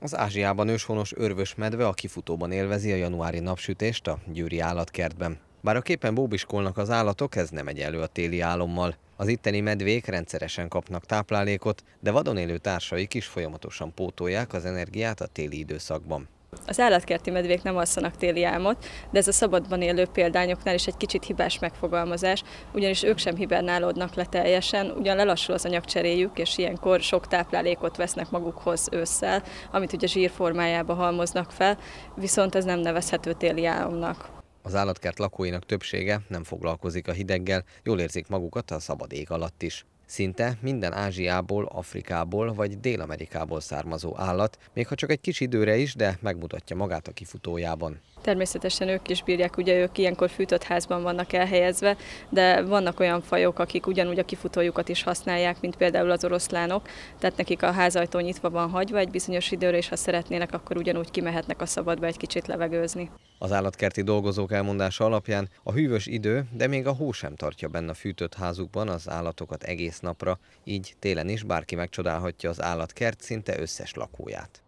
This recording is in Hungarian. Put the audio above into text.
Az Ázsiában őshonos örvös medve a kifutóban élvezi a januári napsütést a Győri állatkertben. Bár a képen bóbiskolnak az állatok, ez nem egyenlő a téli álommal. Az itteni medvék rendszeresen kapnak táplálékot, de vadon élő társaik is folyamatosan pótolják az energiát a téli időszakban. Az állatkerti medvék nem alszanak téli álmot, de ez a szabadban élő példányoknál is egy kicsit hibás megfogalmazás, ugyanis ők sem hibernálódnak le teljesen, ugyan lelassul az anyagcseréjük, és ilyenkor sok táplálékot vesznek magukhoz ősszel, amit ugye zsír formájába halmoznak fel, viszont ez nem nevezhető téli álomnak. Az állatkert lakóinak többsége nem foglalkozik a hideggel, jól érzik magukat a szabad ég alatt is. Szinte minden Ázsiából, Afrikából vagy Dél-Amerikából származó állat, még ha csak egy kis időre is, de megmutatja magát a kifutójában. Természetesen ők is bírják, ugye ők ilyenkor fűtött házban vannak elhelyezve, de vannak olyan fajok, akik ugyanúgy a kifutójukat is használják, mint például az oroszlánok, tehát nekik a házajtó nyitva van hagyva egy bizonyos időre, és ha szeretnének, akkor ugyanúgy kimehetnek a szabadba egy kicsit levegőzni. Az állatkerti dolgozók elmondása alapján a hűvös idő, de még a hó sem tartja benne a fűtött házukban az állatokat egész egész napra, így télen is bárki megcsodálhatja az állatkert szinte összes lakóját.